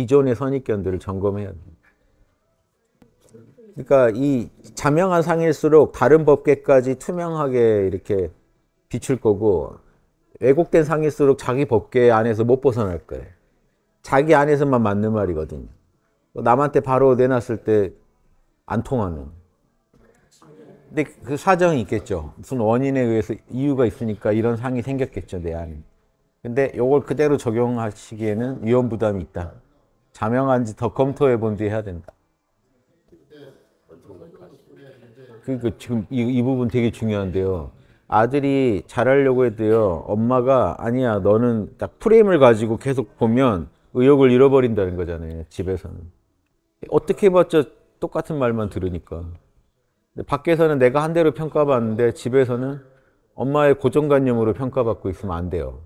기존의 선입견들을 점검해야 됩니다. 그러니까 이 자명한 상일수록 다른 법계까지 투명하게 이렇게 비출 거고 왜곡된 상일수록 자기 법계 안에서 못 벗어날 거예요. 자기 안에서만 맞는 말이거든요. 뭐 남한테 바로 내놨을 때 안 통하는. 근데 그 사정이 있겠죠. 무슨 원인에 의해서 이유가 있으니까 이런 상이 생겼겠죠, 내 안에. 근데 이걸 그대로 적용하시기에는 위험 부담이 있다. 자명한지 더 검토해 본 뒤에 해야 된다. 그러니까 지금 이, 이 부분 되게 중요한데요. 아들이 잘하려고 해도요. 엄마가 아니야 너는 딱 프레임을 가지고 계속 보면 의욕을 잃어버린다는 거잖아요. 집에서는. 어떻게 봤자 똑같은 말만 들으니까. 밖에서는 내가 한 대로 평가받는데 집에서는 엄마의 고정관념으로 평가받고 있으면 안 돼요.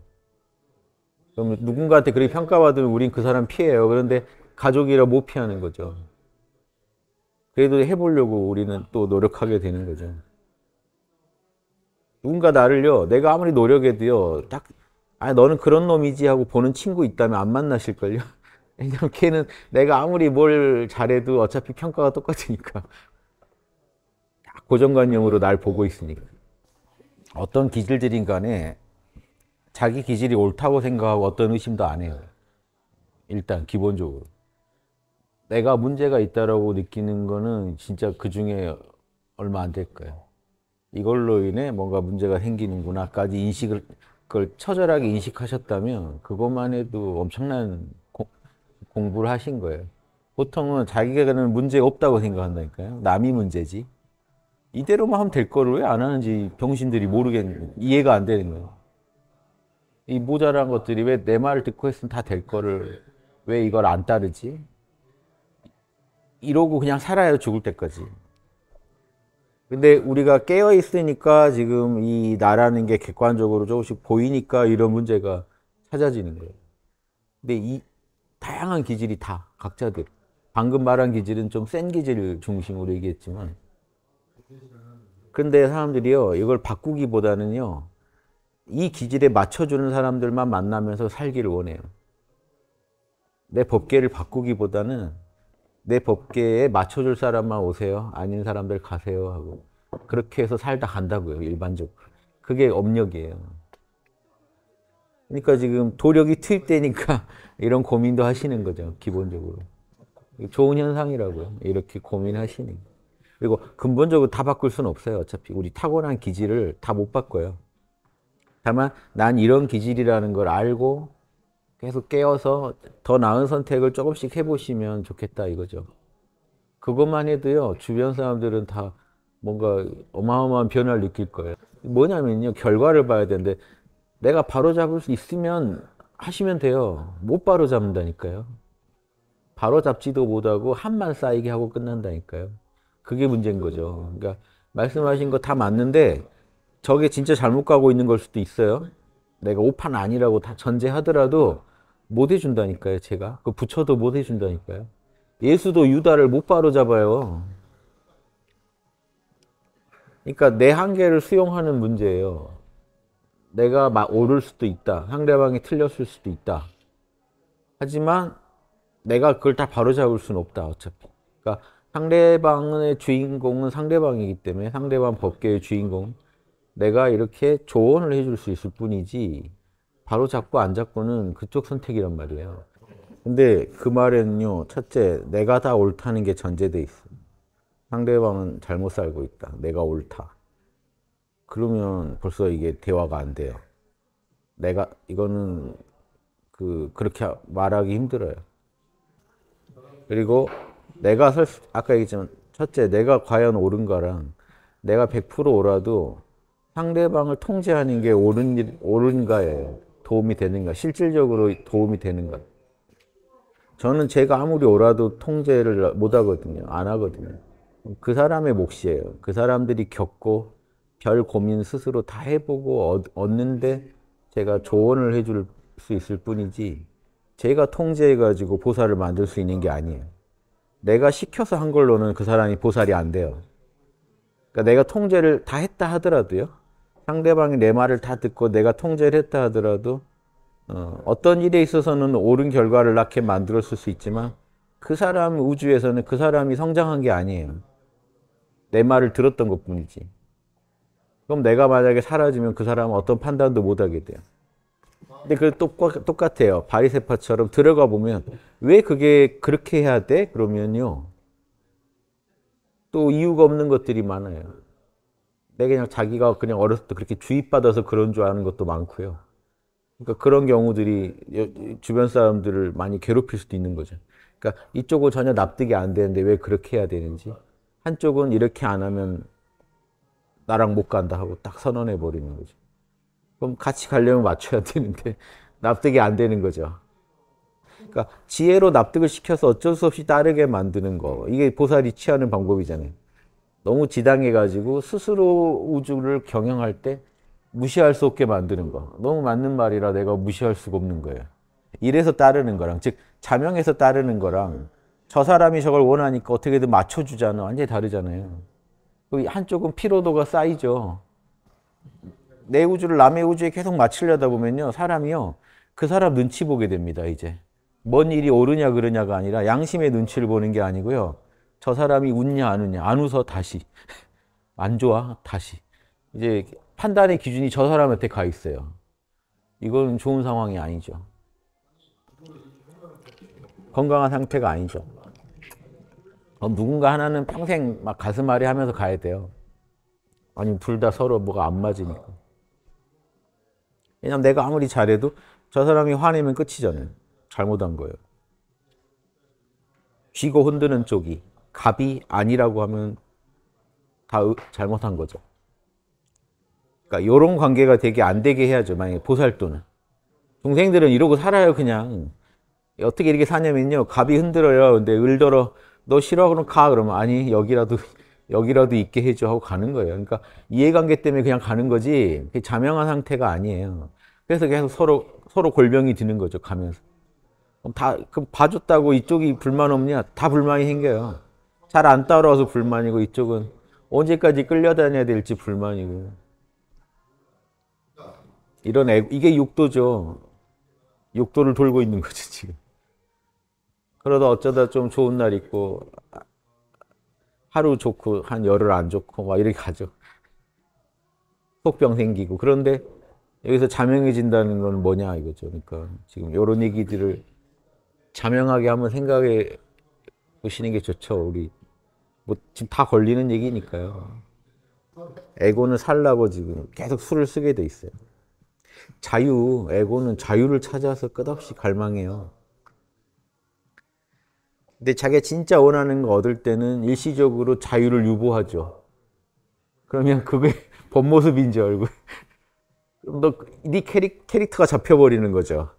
그러면 누군가한테 그렇게 평가받으면 우린 그 사람 피해요. 그런데 가족이라 못 피하는 거죠. 그래도 해보려고 우리는 또 노력하게 되는 거죠. 누군가 나를요, 내가 아무리 노력해도요, 딱, 아, 너는 그런 놈이지 하고 보는 친구 있다면 안 만나실걸요? 왜냐면 걔는 내가 아무리 뭘 잘해도 어차피 평가가 똑같으니까. 고정관념으로 날 보고 있으니까. 어떤 기질들인 간에 자기 기질이 옳다고 생각하고 어떤 의심도 안 해요. 일단 기본적으로. 내가 문제가 있다라고 느끼는 거는 진짜 그 중에 얼마 안 될 거예요. 이걸로 인해 뭔가 문제가 생기는구나까지 인식을 그걸 처절하게 인식하셨다면 그것만 해도 엄청난 고, 공부를 하신 거예요. 보통은 자기가 는 문제 없다고 생각한다니까요. 남이 문제지. 이대로만 하면 될 거를 왜 안 하는지 병신들이 모르겠는 이해가 안 되는 거예요. 이 모자란 것들이 왜 내 말을 듣고 했으면 다 될 거를 네. 왜 이걸 안 따르지? 이러고 그냥 살아요 죽을 때까지. 근데 우리가 깨어 있으니까 지금 이 나라는 게 객관적으로 조금씩 보이니까 이런 문제가 찾아지는 거예요. 근데 이 다양한 기질이 다 각자들 방금 말한 기질은 좀 센 기질 중심으로 얘기했지만 근데 사람들이요 이걸 바꾸기보다는요 이 기질에 맞춰주는 사람들만 만나면서 살기를 원해요. 내 법계를 바꾸기보다는 내 법계에 맞춰줄 사람만 오세요. 아닌 사람들 가세요. 하고. 그렇게 해서 살다 간다고요, 일반적으로. 그게 업력이에요. 그러니까 지금 도력이 투입되니까 이런 고민도 하시는 거죠, 기본적으로. 좋은 현상이라고요. 이렇게 고민하시는. 그리고 근본적으로 다 바꿀 수는 없어요. 어차피 우리 타고난 기질을 다 못 바꿔요. 다만 난 이런 기질이라는 걸 알고 계속 깨어서 더 나은 선택을 조금씩 해보시면 좋겠다 이거죠. 그것만 해도요 주변 사람들은 다 뭔가 어마어마한 변화를 느낄 거예요. 뭐냐면요 결과를 봐야 되는데 내가 바로 잡을 수 있으면 하시면 돼요. 못 바로 잡는다니까요. 바로 잡지도 못하고 한만 쌓이게 하고 끝난다니까요. 그게 문제인 거죠. 그러니까 말씀하신 거 다 맞는데 저게 진짜 잘못 가고 있는 걸 수도 있어요. 네. 내가 오판 아니라고 다 전제하더라도 네. 못 해준다니까요, 제가. 그 부처도 못 해준다니까요. 예수도 유다를 못 바로잡아요. 그러니까 내 한계를 수용하는 문제예요. 내가 막 오를 수도 있다. 상대방이 틀렸을 수도 있다. 하지만 내가 그걸 다 바로잡을 수는 없다, 어차피. 그러니까 상대방의 주인공은 상대방이기 때문에 상대방 법계의 주인공 내가 이렇게 조언을 해줄 수 있을 뿐이지 바로 잡고 안 잡고는 그쪽 선택이란 말이에요. 근데 그 말에는요, 첫째, 내가 다 옳다는 게 전제돼 있어. 상대방은 잘못 살고 있다. 내가 옳다. 그러면 벌써 이게 대화가 안 돼요. 내가 이거는 그 그렇게 말하기 힘들어요. 그리고 내가 설 아까 얘기했지만 첫째 내가 과연 옳은가랑 내가 100% 옳아도 상대방을 통제하는 게 옳은 일, 옳은가에 도움이 되는가, 실질적으로 도움이 되는가. 저는 제가 아무리 오라도 통제를 못 하거든요. 안 하거든요. 그 사람의 몫이에요. 그 사람들이 겪고 별 고민 스스로 다 해보고 얻는데 제가 조언을 해줄 수 있을 뿐이지 제가 통제해가지고 보살을 만들 수 있는 게 아니에요. 내가 시켜서 한 걸로는 그 사람이 보살이 안 돼요. 그러니까 내가 통제를 다 했다 하더라도요. 상대방이 내 말을 다 듣고 내가 통제를 했다 하더라도 어, 어떤 일에 있어서는 옳은 결과를 낳게 만들었을 수 있지만 그 사람 우주에서는 그 사람이 성장한 게 아니에요. 내 말을 들었던 것 뿐이지. 그럼 내가 만약에 사라지면 그 사람은 어떤 판단도 못 하게 돼요. 근데 그 똑같, 똑같아요. 바리세파처럼 들어가 보면 왜 그게 그렇게 해야 돼? 그러면요. 또 이유가 없는 것들이 많아요. 내 그냥 자기가 그냥 어렸을 때 그렇게 주입받아서 그런 줄 아는 것도 많고요. 그러니까 그런 경우들이 주변 사람들을 많이 괴롭힐 수도 있는 거죠. 그러니까 이쪽은 전혀 납득이 안 되는데 왜 그렇게 해야 되는지 한쪽은 이렇게 안 하면 나랑 못 간다 하고 딱 선언해 버리는 거죠. 그럼 같이 가려면 맞춰야 되는데 납득이 안 되는 거죠. 그러니까 지혜로 납득을 시켜서 어쩔 수 없이 따르게 만드는 거 이게 보살이 취하는 방법이잖아요. 너무 지당해가지고 스스로 우주를 경영할 때 무시할 수 없게 만드는 거. 너무 맞는 말이라 내가 무시할 수가 없는 거예요. 이래서 따르는 거랑, 즉, 자명해서 따르는 거랑 저 사람이 저걸 원하니까 어떻게든 맞춰주자는 완전히 다르잖아요. 그 한쪽은 피로도가 쌓이죠. 내 우주를 남의 우주에 계속 맞추려다 보면요. 사람이요. 그 사람 눈치 보게 됩니다, 이제. 뭔 일이 옳으냐, 그러냐가 아니라 양심의 눈치를 보는 게 아니고요. 저 사람이 웃냐 안 웃냐 안 웃어 다시 안 좋아 다시 이제 판단의 기준이 저 사람한테 가 있어요. 이건 좋은 상황이 아니죠. 건강한 상태가 아니죠. 그 누군가 하나는 평생 막 가슴 아리 하면서 가야 돼요. 아니면 둘 다 서로 뭐가 안 맞으니까. 왜냐면 내가 아무리 잘해도 저 사람이 화내면 끝이잖아요. 잘못한 거예요. 쥐고 흔드는 쪽이 갑이 아니라고 하면 다 잘못한 거죠. 그러니까 이런 관계가 되게 안 되게 해야죠. 만약에 보살도는. 동생들은 이러고 살아요, 그냥. 어떻게 이렇게 사냐면요. 갑이 흔들어요. 근데 을더러 너 싫어? 그럼 가. 그러면 아니, 여기라도, 여기라도 있게 해줘. 하고 가는 거예요. 그러니까 이해관계 때문에 그냥 가는 거지. 자명한 상태가 아니에요. 그래서 계속 서로, 서로 골병이 드는 거죠. 가면서. 그럼 다, 그 봐줬다고 이쪽이 불만 없냐? 다 불만이 생겨요. 잘안 따라와서 불만이고 이쪽은 언제까지 끌려다녀야 될지 불만이고 이런 애, 이게 육도죠. 육도를 돌고 있는 거죠 지금. 그러다 어쩌다 좀 좋은 날 있고 하루 좋고 한 열흘 안 좋고 막 이렇게 가죠. 속병 생기고 그런데 여기서 자명해진다는 건 뭐냐 이거죠. 그러니까 지금 이런 얘기들을 자명하게 한번 생각해 보시는 게 좋죠. 우리 뭐 지금 다 걸리는 얘기니까요. 에고는 살라고 지금 계속 술을 쓰게 돼 있어요. 자유, 에고는 자유를 찾아서 끝없이 갈망해요. 근데 자기가 진짜 원하는 거 얻을 때는 일시적으로 자유를 유보하죠. 그러면 그게 본 모습인 줄 알고. 그럼 너네 캐릭, 캐릭터가 잡혀버리는 거죠.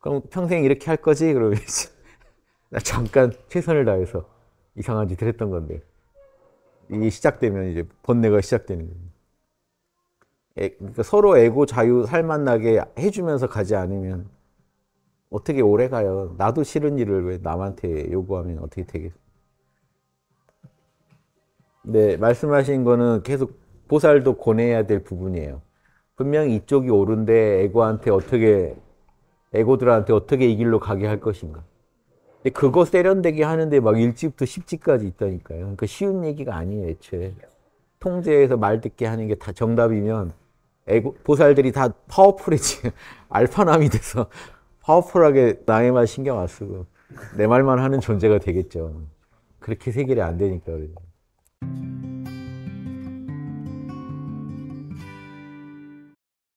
그럼 평생 이렇게 할 거지? 그러면 나 잠깐 최선을 다해서. 이상한 짓을 했던 건데 이게 시작되면 이제 번뇌가 시작되는 거예요. 그러니까 서로 애고 자유 살맛나게 해주면서 가지 않으면 어떻게 오래 가요? 나도 싫은 일을 왜 남한테 요구하면 어떻게 되겠어? 네, 말씀하신 거는 계속 보살도 고해야될 부분이에요. 분명 이쪽이 옳은데 에고한테 어떻게 에고들한테 어떻게 이 길로 가게 할 것인가? 그거 세련되게 하는데 막 1집부터 10집까지 있다니까요. 그러니까 쉬운 얘기가 아니에요, 애초에. 통제해서 말 듣게 하는 게 다 정답이면 애고, 보살들이 다 파워풀해지, 알파남이 돼서 파워풀하게 나의 말 신경 안 쓰고 내 말만 하는 존재가 되겠죠. 그렇게 세결이 안 되니까. 그래요.